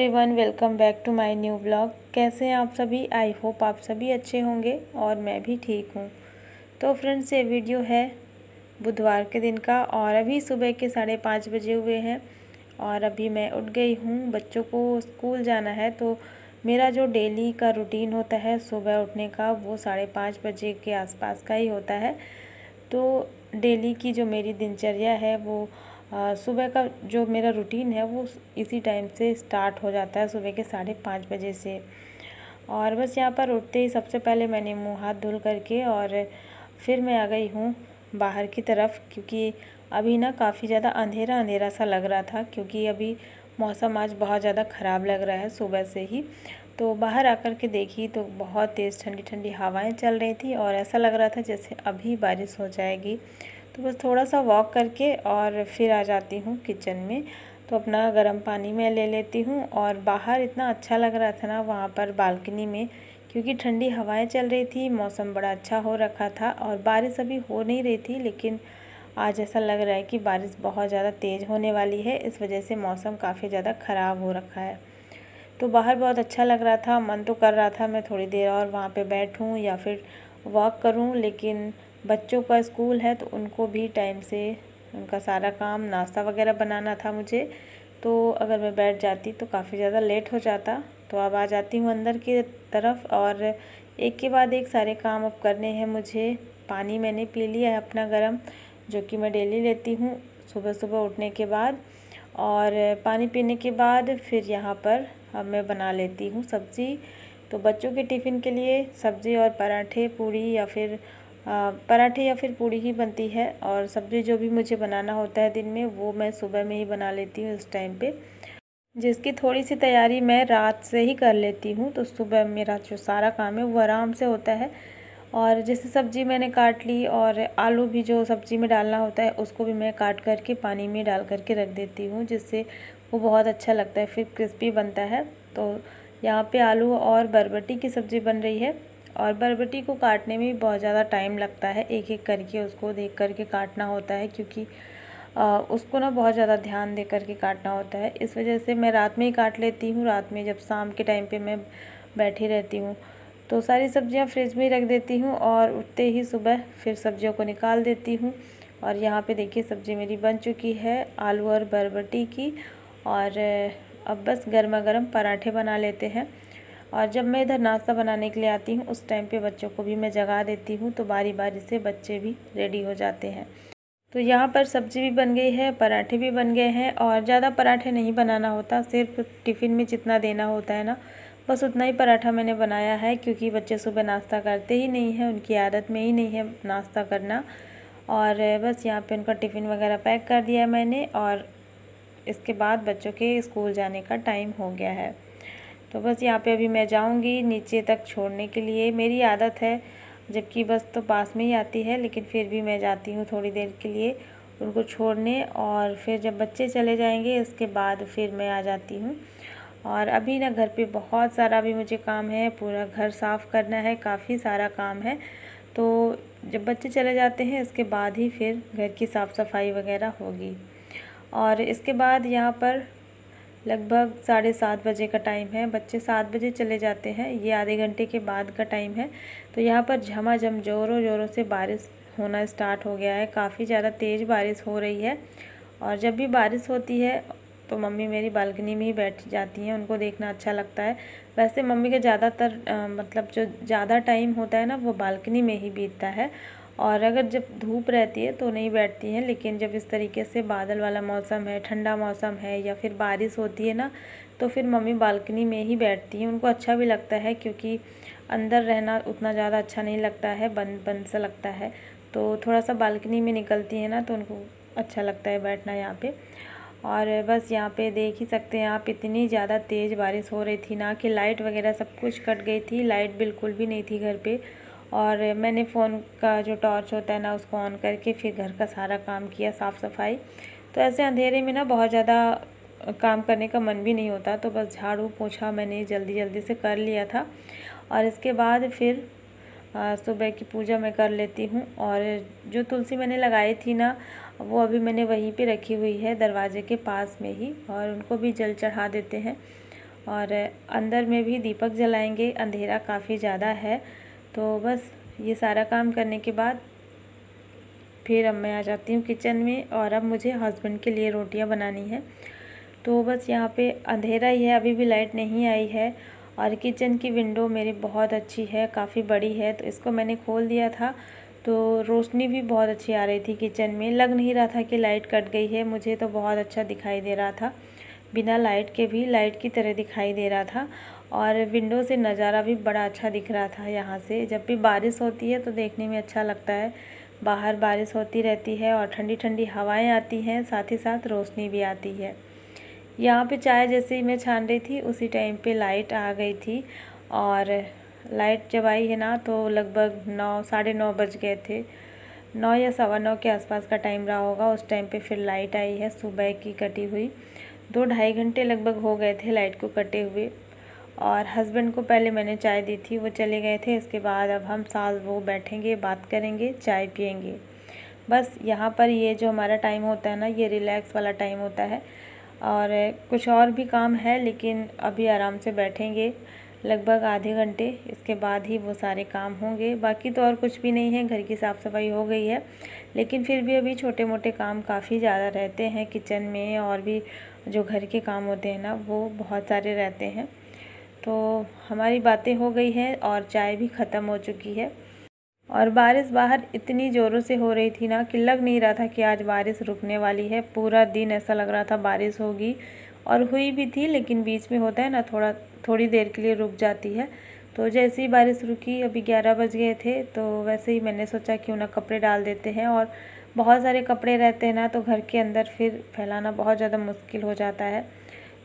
everyone welcome back to my new blog कैसे हैं आप सभी आई होप आप सभी अच्छे होंगे और मैं भी ठीक हूँ तो फ्रेंड्स ये वीडियो है बुधवार के दिन का और अभी सुबह के साढ़े पाँच बजे हुए हैं और अभी मैं उठ गई हूँ बच्चों को स्कूल जाना है तो मेरा जो डेली का रूटीन होता है सुबह उठने का वो साढ़े पाँच बजे के आसपास का ही होता है तो डेली की जो मेरी दिनचर्या है वो सुबह का जो मेरा रूटीन है वो इसी टाइम से स्टार्ट हो जाता है सुबह के साढ़े पाँच बजे से और बस यहाँ पर उठते ही सबसे पहले मैंने मुँह हाथ धुल करके और फिर मैं आ गई हूँ बाहर की तरफ क्योंकि अभी ना काफ़ी ज़्यादा अंधेरा अंधेरा सा लग रहा था क्योंकि अभी मौसम आज बहुत ज़्यादा ख़राब लग रहा है सुबह से ही तो बाहर आकर के देखी तो बहुत तेज़ ठंडी ठंडी हवाएं चल रही थी और ऐसा लग रहा था जैसे अभी बारिश हो जाएगी तो बस थोड़ा सा वॉक करके और फिर आ जाती हूँ किचन में तो अपना गर्म पानी मैं ले लेती हूँ और बाहर इतना अच्छा लग रहा था ना वहाँ पर बालकनी में क्योंकि ठंडी हवाएं चल रही थी मौसम बड़ा अच्छा हो रखा था और बारिश अभी हो नहीं रही थी लेकिन आज ऐसा लग रहा है कि बारिश बहुत ज़्यादा तेज़ होने वाली है इस वजह से मौसम काफ़ी ज़्यादा ख़राब हो रखा है तो बाहर बहुत अच्छा लग रहा था मन तो कर रहा था मैं थोड़ी देर और वहाँ पर बैठूँ या फिर वॉक करूँ लेकिन बच्चों का स्कूल है तो उनको भी टाइम से उनका सारा काम नाश्ता वगैरह बनाना था मुझे तो अगर मैं बैठ जाती तो काफ़ी ज़्यादा लेट हो जाता तो अब आ जाती हूँ अंदर की तरफ और एक के बाद एक सारे काम अब करने हैं मुझे पानी मैंने पी लिया है अपना गर्म जो कि मैं डेली लेती हूँ सुबह सुबह उठने के बाद और पानी पीने के बाद फिर यहाँ पर अब मैं बना लेती हूँ सब्ज़ी तो बच्चों के टिफ़िन के लिए सब्ज़ी और पराठे पूड़ी या फिर पराठे या फिर पूड़ी ही बनती है और सब्ज़ी जो भी मुझे बनाना होता है दिन में वो मैं सुबह में ही बना लेती हूँ उस टाइम पे जिसकी थोड़ी सी तैयारी मैं रात से ही कर लेती हूँ तो सुबह मेरा जो सारा काम है वो आराम से होता है और जैसे सब्ज़ी मैंने काट ली और आलू भी जो सब्ज़ी में डालना होता है उसको भी मैं काट करके पानी में डाल करके रख देती हूँ जिससे वो बहुत अच्छा लगता है फिर क्रिस्पी बनता है तो यहाँ पे आलू और बरबटी की सब्ज़ी बन रही है और बरबटी को काटने में भी बहुत ज़्यादा टाइम लगता है एक एक करके उसको देख करके काटना होता है क्योंकि उसको ना बहुत ज़्यादा ध्यान दे करके काटना होता है इस वजह से मैं रात में ही काट लेती हूँ रात में जब शाम के टाइम पे मैं बैठी रहती हूँ तो सारी सब्ज़ियाँ फ्रिज में ही रख देती हूँ और उठते ही सुबह फिर सब्जियों को निकाल देती हूँ और यहाँ पे देखिए सब्ज़ी मेरी बन चुकी है आलू और बरबटी की और अब बस गर्मा गर्म पराठे बना लेते हैं और जब मैं इधर नाश्ता बनाने के लिए आती हूँ उस टाइम पे बच्चों को भी मैं जगा देती हूँ तो बारी बारी से बच्चे भी रेडी हो जाते हैं तो यहाँ पर सब्ज़ी भी बन गई है पराठे भी बन गए हैं और ज़्यादा पराठे नहीं बनाना होता सिर्फ टिफ़िन में जितना देना होता है ना बस उतना ही पराठा मैंने बनाया है क्योंकि बच्चे सुबह नाश्ता करते ही नहीं हैं उनकी आदत में ही नहीं है नाश्ता करना और बस यहाँ पे उनका टिफ़िन वगैरह पैक कर दिया मैंने और इसके बाद बच्चों के स्कूल जाने का टाइम हो गया है तो बस यहाँ पे अभी मैं जाऊँगी नीचे तक छोड़ने के लिए मेरी आदत है जबकि बस तो पास में ही आती है लेकिन फिर भी मैं जाती हूँ थोड़ी देर के लिए उनको छोड़ने और फिर जब बच्चे चले जाएंगे उसके बाद फिर मैं आ जाती हूँ और अभी ना घर पे बहुत सारा भी मुझे काम है पूरा घर साफ़ करना है काफ़ी सारा काम है तो जब बच्चे चले जाते हैं इसके बाद ही फिर घर की साफ़ सफाई वगैरह होगी और इसके बाद यहाँ पर लगभग साढ़े सात बजे का टाइम है बच्चे सात बजे चले जाते हैं ये आधे घंटे के बाद का टाइम है तो यहाँ पर झमाझम ज़ोरों ज़ोरों से बारिश होना स्टार्ट हो गया है काफ़ी ज़्यादा तेज़ बारिश हो रही है और जब भी बारिश होती है तो मम्मी मेरी बालकनी में ही बैठ जाती हैं उनको देखना अच्छा लगता है वैसे मम्मी का ज़्यादातर मतलब जो ज़्यादा टाइम होता है ना वो बालकनी में ही बीतता है और अगर जब धूप रहती है तो नहीं बैठती हैं लेकिन जब इस तरीके से बादल वाला मौसम है ठंडा मौसम है या फिर बारिश होती है ना तो फिर मम्मी बालकनी में ही बैठती हैं उनको अच्छा भी लगता है क्योंकि अंदर रहना उतना ज़्यादा अच्छा नहीं लगता है बंद बंद सा लगता है तो थोड़ा सा बालकनी में निकलती है ना तो उनको अच्छा लगता है बैठना यहाँ पर और बस यहाँ पे देख ही सकते हैं आप इतनी ज़्यादा तेज़ बारिश हो रही थी ना कि लाइट वगैरह सब कुछ कट गई थी लाइट बिल्कुल भी नहीं थी घर पर और मैंने फ़ोन का जो टॉर्च होता है ना उसको ऑन करके फिर घर का सारा काम किया साफ़ सफाई तो ऐसे अंधेरे में ना बहुत ज़्यादा काम करने का मन भी नहीं होता तो बस झाड़ू पोछा मैंने जल्दी जल्दी से कर लिया था और इसके बाद फिर सुबह की पूजा मैं कर लेती हूँ और जो तुलसी मैंने लगाई थी ना वो अभी मैंने वहीं पे रखी हुई है दरवाजे के पास में ही और उनको भी जल चढ़ा देते हैं और अंदर में भी दीपक जलाएंगे अंधेरा काफ़ी ज़्यादा है तो बस ये सारा काम करने के बाद फिर अब मैं आ जाती हूँ किचन में और अब मुझे हस्बैंड के लिए रोटियाँ बनानी है तो बस यहाँ पे अंधेरा ही है अभी भी लाइट नहीं आई है और किचन की विंडो मेरी बहुत अच्छी है काफ़ी बड़ी है तो इसको मैंने खोल दिया था तो रोशनी भी बहुत अच्छी आ रही थी किचन में लग नहीं रहा था कि लाइट कट गई है मुझे तो बहुत अच्छा दिखाई दे रहा था बिना लाइट के भी लाइट की तरह दिखाई दे रहा था और विंडो से नज़ारा भी बड़ा अच्छा दिख रहा था यहाँ से जब भी बारिश होती है तो देखने में अच्छा लगता है बाहर बारिश होती रहती है और ठंडी ठंडी हवाएं आती हैं साथ ही साथ रोशनी भी आती है यहाँ पे चाय जैसे ही मैं छान रही थी उसी टाइम पे लाइट आ गई थी और लाइट जब आई है ना तो लगभग नौ साढ़े नौ बज गए थे नौ या सवा नौ के आसपास का टाइम रहा होगा उस टाइम पे फिर लाइट आई है सुबह की कटी हुई दो ढाई घंटे लगभग हो गए थे लाइट को कटे हुए और हस्बैंड को पहले मैंने चाय दी थी वो चले गए थे इसके बाद अब हम सास वो बैठेंगे बात करेंगे चाय पियेंगे बस यहाँ पर ये जो हमारा टाइम होता है ना ये रिलैक्स वाला टाइम होता है और कुछ और भी काम है लेकिन अभी आराम से बैठेंगे लगभग आधे घंटे इसके बाद ही वो सारे काम होंगे बाकी तो और कुछ भी नहीं है घर की साफ़ सफाई हो गई है लेकिन फिर भी अभी छोटे मोटे काम काफ़ी ज़्यादा रहते हैं किचन में और भी जो घर के काम होते हैं ना वो बहुत सारे रहते हैं तो हमारी बातें हो गई है और चाय भी ख़त्म हो चुकी है और बारिश बाहर इतनी ज़ोरों से हो रही थी ना कि लग नहीं रहा था कि आज बारिश रुकने वाली है पूरा दिन ऐसा लग रहा था बारिश होगी और हुई भी थी लेकिन बीच में होता है ना थोड़ा थोड़ी देर के लिए रुक जाती है तो जैसे ही बारिश रुकी अभी ग्यारह बज गए थे तो वैसे ही मैंने सोचा क्यों ना कपड़े डाल देते हैं और बहुत सारे कपड़े रहते हैं ना तो घर के अंदर फिर फैलाना बहुत ज़्यादा मुश्किल हो जाता है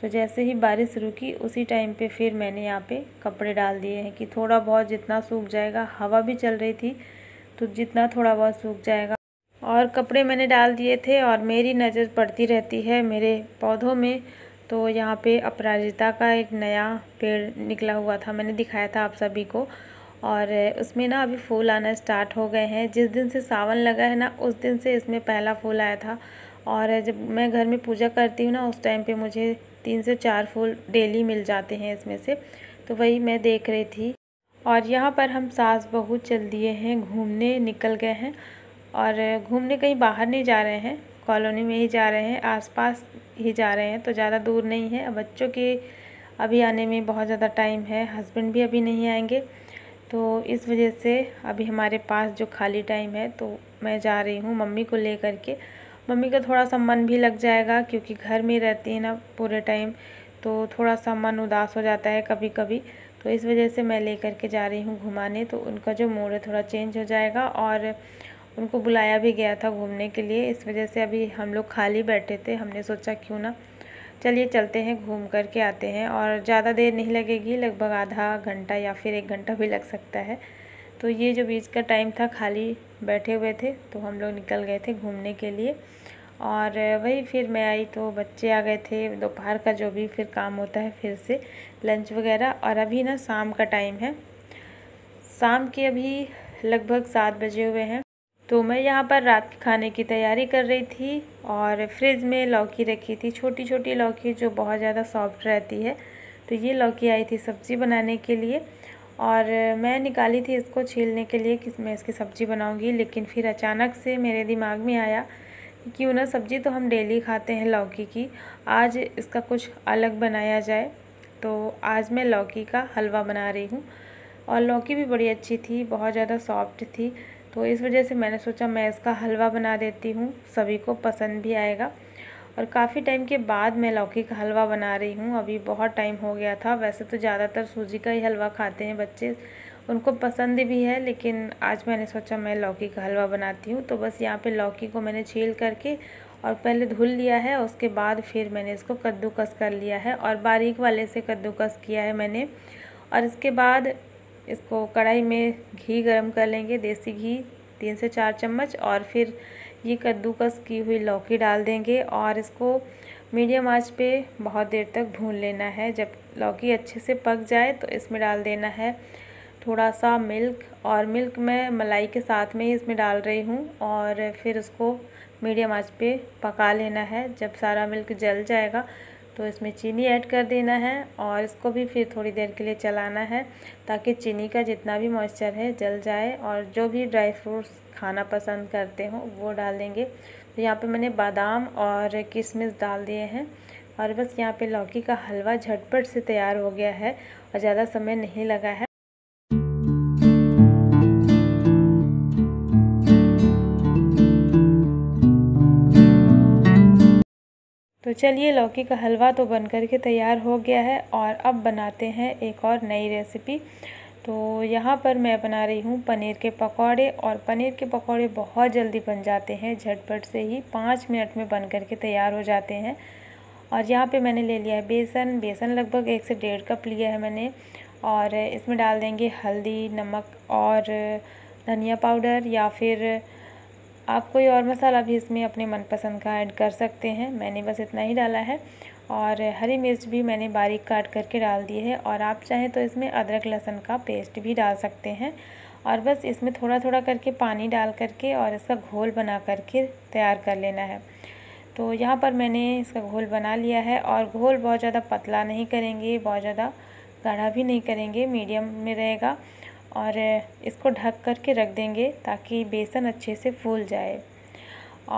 तो जैसे ही बारिश रुकी उसी टाइम पे फिर मैंने यहाँ पे कपड़े डाल दिए हैं कि थोड़ा बहुत जितना सूख जाएगा हवा भी चल रही थी तो जितना थोड़ा बहुत सूख जाएगा और कपड़े मैंने डाल दिए थे और मेरी नज़र पड़ती रहती है मेरे पौधों में तो यहाँ पे अपराजिता का एक नया पेड़ निकला हुआ था मैंने दिखाया था आप सभी को और उसमें ना अभी फूल आना स्टार्ट हो गए हैं जिस दिन से सावन लगा है ना उस दिन से इसमें पहला फूल आया था और जब मैं घर में पूजा करती हूँ ना उस टाइम पे मुझे तीन से चार फूल डेली मिल जाते हैं इसमें से तो वही मैं देख रही थी और यहाँ पर हम सास बहू चल दिए हैं घूमने निकल गए हैं और घूमने कहीं बाहर नहीं जा रहे हैं कॉलोनी में ही जा रहे हैं आसपास ही जा रहे हैं तो ज़्यादा दूर नहीं है बच्चों के अभी आने में बहुत ज़्यादा टाइम है हस्बैंड भी अभी नहीं आएंगे तो इस वजह से अभी हमारे पास जो खाली टाइम है तो मैं जा रही हूँ मम्मी को ले कर के मम्मी का थोड़ा सा मन भी लग जाएगा क्योंकि घर में रहती है ना पूरे टाइम तो थोड़ा सा मन उदास हो जाता है कभी कभी तो इस वजह से मैं ले कर के जा रही हूँ घुमाने तो उनका जो मूड है थोड़ा चेंज हो जाएगा और उनको बुलाया भी गया था घूमने के लिए इस वजह से अभी हम लोग खाली बैठे थे हमने सोचा क्यों ना चलिए चलते हैं घूम कर के आते हैं और ज़्यादा देर नहीं लगेगी लगभग आधा घंटा या फिर एक घंटा भी लग सकता है तो ये जो बीच का टाइम था खाली बैठे हुए थे तो हम लोग निकल गए थे घूमने के लिए और वही फिर मैं आई तो बच्चे आ गए थे दोपहर का जो भी फिर काम होता है फिर से लंच वगैरह और अभी ना शाम का टाइम है शाम के अभी लगभग सात बजे हुए हैं तो मैं यहाँ पर रात के खाने की तैयारी कर रही थी और फ्रिज में लौकी रखी थी छोटी छोटी लौकी जो बहुत ज़्यादा सॉफ्ट रहती है तो ये लौकी आई थी सब्ज़ी बनाने के लिए और मैं निकाली थी इसको छीलने के लिए कि मैं इसकी सब्ज़ी बनाऊंगी लेकिन फिर अचानक से मेरे दिमाग में आया क्यों ना सब्ज़ी तो हम डेली खाते हैं लौकी की आज इसका कुछ अलग बनाया जाए तो आज मैं लौकी का हलवा बना रही हूँ और लौकी भी बड़ी अच्छी थी बहुत ज़्यादा सॉफ्ट थी तो इस वजह से मैंने सोचा मैं इसका हलवा बना देती हूँ सभी को पसंद भी आएगा और काफ़ी टाइम के बाद मैं लौकी का हलवा बना रही हूँ अभी बहुत टाइम हो गया था वैसे तो ज़्यादातर सूजी का ही हलवा खाते हैं बच्चे उनको पसंद भी है लेकिन आज मैंने सोचा मैं लौकी का हलवा बनाती हूँ तो बस यहाँ पे लौकी को मैंने छील करके और पहले धुल लिया है उसके बाद फिर मैंने इसको कद्दूकस कर लिया है और बारीक वाले से कद्दूकस किया है मैंने और इसके बाद इसको कढ़ाई में घी गरम कर लेंगे देसी घी तीन से चार चम्मच और फिर ये कद्दूकस की हुई लौकी डाल देंगे और इसको मीडियम आंच पे बहुत देर तक भून लेना है जब लौकी अच्छे से पक जाए तो इसमें डाल देना है थोड़ा सा मिल्क और मिल्क मैं मलाई के साथ में ही इसमें डाल रही हूँ और फिर उसको मीडियम आंच पे पका लेना है जब सारा मिल्क जल जाएगा तो इसमें चीनी ऐड कर देना है और इसको भी फिर थोड़ी देर के लिए चलाना है ताकि चीनी का जितना भी मॉइस्चर है जल जाए और जो भी ड्राई फ्रूट्स खाना पसंद करते हो वो डाल देंगे तो यहाँ पे मैंने बादाम और किशमिश डाल दिए हैं और बस यहाँ पे लौकी का हलवा झटपट से तैयार हो गया है और ज़्यादा समय नहीं लगा है तो चलिए लौकी का हलवा तो बन कर के तैयार हो गया है और अब बनाते हैं एक और नई रेसिपी तो यहाँ पर मैं बना रही हूँ पनीर के पकौड़े और पनीर के पकौड़े बहुत जल्दी बन जाते हैं झटपट से ही पाँच मिनट में बन कर के तैयार हो जाते हैं और यहाँ पे मैंने ले लिया है बेसन बेसन लगभग एक से डेढ़ कप लिया है मैंने और इसमें डाल देंगे हल्दी नमक और धनिया पाउडर या फिर आप कोई और मसाला भी इसमें अपने मनपसंद का ऐड कर सकते हैं मैंने बस इतना ही डाला है और हरी मिर्च भी मैंने बारीक काट करके डाल दी है और आप चाहें तो इसमें अदरक लहसुन का पेस्ट भी डाल सकते हैं और बस इसमें थोड़ा थोड़ा करके पानी डाल करके और इसका घोल बना करके तैयार कर लेना है तो यहाँ पर मैंने इसका घोल बना लिया है और घोल बहुत ज़्यादा पतला नहीं करेंगे बहुत ज़्यादा गाढ़ा भी नहीं करेंगे मीडियम में रहेगा और इसको ढक कर के रख देंगे ताकि बेसन अच्छे से फूल जाए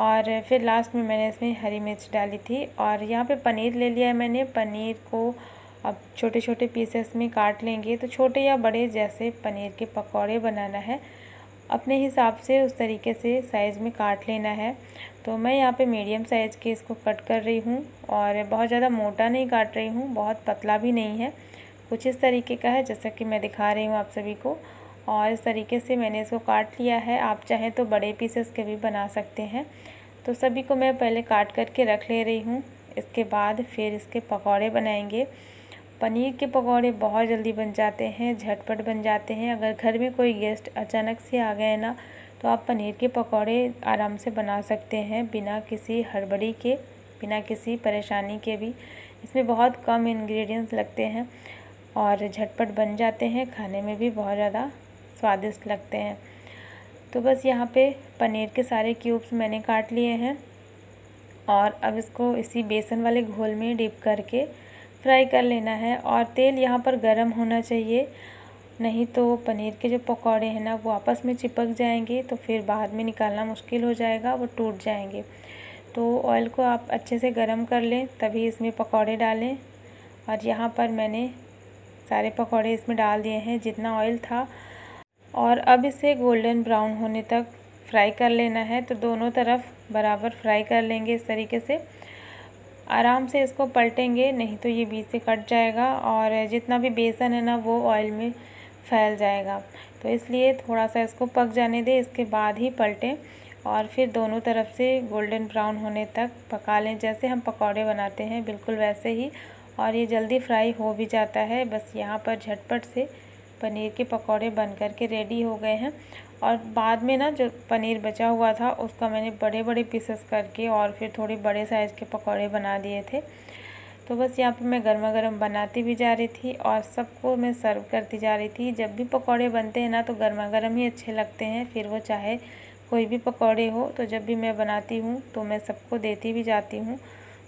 और फिर लास्ट में मैंने इसमें हरी मिर्च डाली थी और यहाँ पे पनीर ले लिया है मैंने पनीर को अब छोटे छोटे पीसेस में काट लेंगे तो छोटे या बड़े जैसे पनीर के पकौड़े बनाना है अपने हिसाब से उस तरीके से साइज़ में काट लेना है तो मैं यहाँ पे मीडियम साइज़ के इसको कट कर रही हूँ और बहुत ज़्यादा मोटा नहीं काट रही हूँ बहुत पतला भी नहीं है कुछ इस तरीके का है जैसा कि मैं दिखा रही हूँ आप सभी को और इस तरीके से मैंने इसको काट लिया है आप चाहें तो बड़े पीसेस के भी बना सकते हैं तो सभी को मैं पहले काट करके रख ले रही हूँ इसके बाद फिर इसके पकौड़े बनाएंगे पनीर के पकौड़े बहुत जल्दी बन जाते हैं झटपट बन जाते हैं अगर घर में कोई गेस्ट अचानक से आ गए ना तो आप पनीर के पकौड़े आराम से बना सकते हैं बिना किसी हड़बड़ी के बिना किसी परेशानी के भी इसमें बहुत कम इंग्रेडिएंट्स लगते हैं और झटपट बन जाते हैं खाने में भी बहुत ज़्यादा स्वादिष्ट लगते हैं तो बस यहाँ पे पनीर के सारे क्यूब्स मैंने काट लिए हैं और अब इसको इसी बेसन वाले घोल में डिप करके फ्राई कर लेना है और तेल यहाँ पर गर्म होना चाहिए नहीं तो पनीर के जो पकौड़े हैं ना वो आपस में चिपक जाएंगे तो फिर बाद में निकालना मुश्किल हो जाएगा वो टूट जाएंगे तो ऑयल को आप अच्छे से गर्म कर लें तभी इसमें पकौड़े डालें और यहाँ पर मैंने सारे पकौड़े इसमें डाल दिए हैं जितना ऑयल था और अब इसे गोल्डन ब्राउन होने तक फ्राई कर लेना है तो दोनों तरफ बराबर फ्राई कर लेंगे इस तरीके से आराम से इसको पलटेंगे नहीं तो ये बीच से कट जाएगा और जितना भी बेसन है ना वो ऑयल में फैल जाएगा तो इसलिए थोड़ा सा इसको पक जाने दें इसके बाद ही पलटें और फिर दोनों तरफ से गोल्डन ब्राउन होने तक पका लें जैसे हम पकौड़े बनाते हैं बिल्कुल वैसे ही और ये जल्दी फ्राई हो भी जाता है बस यहाँ पर झटपट से पनीर के पकौड़े बन कर के रेडी हो गए हैं और बाद में ना जो पनीर बचा हुआ था उसका मैंने बड़े बड़े पीसेस करके और फिर थोड़े बड़े साइज़ के पकौड़े बना दिए थे तो बस यहाँ पर मैं गर्मा गर्म बनाती भी जा रही थी और सबको मैं सर्व करती जा रही थी जब भी पकौड़े बनते हैं ना तो गर्मा गर्म ही अच्छे लगते हैं फिर वो चाहे कोई भी पकौड़े हो तो जब भी मैं बनाती हूँ तो मैं सबको देती भी जाती हूँ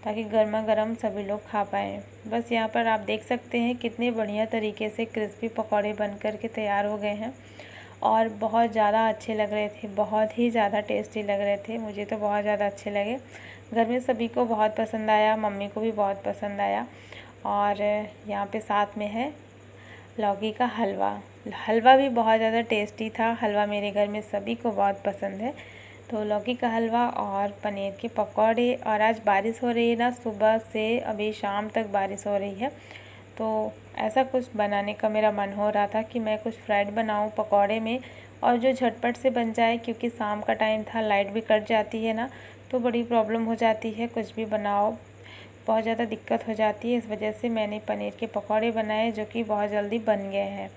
ताकि गर्मा गर्म सभी लोग खा पाएँ बस यहाँ पर आप देख सकते हैं कितने बढ़िया तरीके से क्रिस्पी पकौड़े बन कर के तैयार हो गए हैं और बहुत ज़्यादा अच्छे लग रहे थे बहुत ही ज़्यादा टेस्टी लग रहे थे मुझे तो बहुत ज़्यादा अच्छे लगे घर में सभी को बहुत पसंद आया मम्मी को भी बहुत पसंद आया और यहाँ पे साथ में है लौकी का हलवा हलवा भी बहुत ज़्यादा टेस्टी था हलवा मेरे घर में सभी को बहुत पसंद है तो लौकी का हलवा और पनीर के पकौड़े और आज बारिश हो रही है ना सुबह से अभी शाम तक बारिश हो रही है तो ऐसा कुछ बनाने का मेरा मन हो रहा था कि मैं कुछ फ्राइड बनाऊँ पकौड़े में और जो झटपट से बन जाए क्योंकि शाम का टाइम था लाइट भी कट जाती है ना तो बड़ी प्रॉब्लम हो जाती है कुछ भी बनाओ बहुत ज़्यादा दिक्कत हो जाती है इस वजह से मैंने पनीर के पकौड़े बनाए जो कि बहुत जल्दी बन गए हैं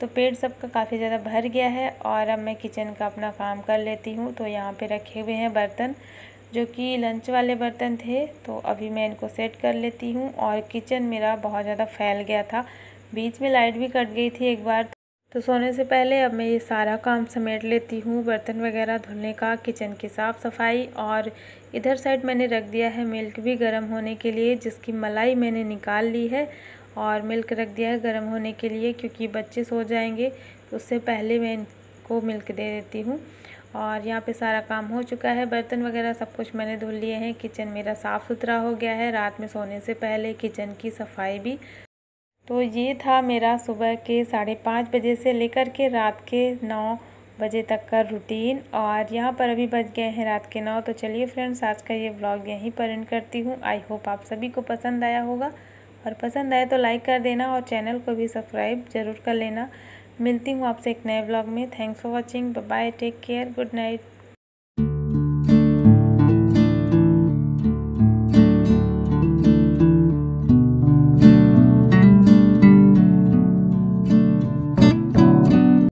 तो पेट सबका काफ़ी ज़्यादा भर गया है और अब मैं किचन का अपना काम कर लेती हूँ तो यहाँ पे रखे हुए हैं बर्तन जो कि लंच वाले बर्तन थे तो अभी मैं इनको सेट कर लेती हूँ और किचन मेरा बहुत ज़्यादा फैल गया था बीच में लाइट भी कट गई थी एक बार तो सोने से पहले अब मैं ये सारा काम समेट लेती हूँ बर्तन वगैरह धुलने का किचन की साफ़ सफाई और इधर साइड मैंने रख दिया है मिल्क भी गर्म होने के लिए जिसकी मलाई मैंने निकाल ली है और मिल्क रख दिया है गर्म होने के लिए क्योंकि बच्चे सो जाएंगे तो उससे पहले मैं इनको मिल्क दे देती हूँ और यहाँ पे सारा काम हो चुका है बर्तन वगैरह सब कुछ मैंने धुल लिए हैं किचन मेरा साफ़ सुथरा हो गया है रात में सोने से पहले किचन की सफाई भी तो ये था मेरा सुबह के साढ़े पाँच बजे से लेकर के रात के नौ बजे तक का रूटीन और यहाँ पर अभी बज गए हैं रात के नौ तो चलिए फ्रेंड्स आज का ये ब्लॉग यहीं पर एंड करती हूँ आई होप आप सभी को पसंद आया होगा और पसंद आए तो लाइक कर देना और चैनल को भी सब्सक्राइब ज़रूर कर लेना मिलती हूँ आपसे एक नए ब्लॉग में thanks for watching bye take care good night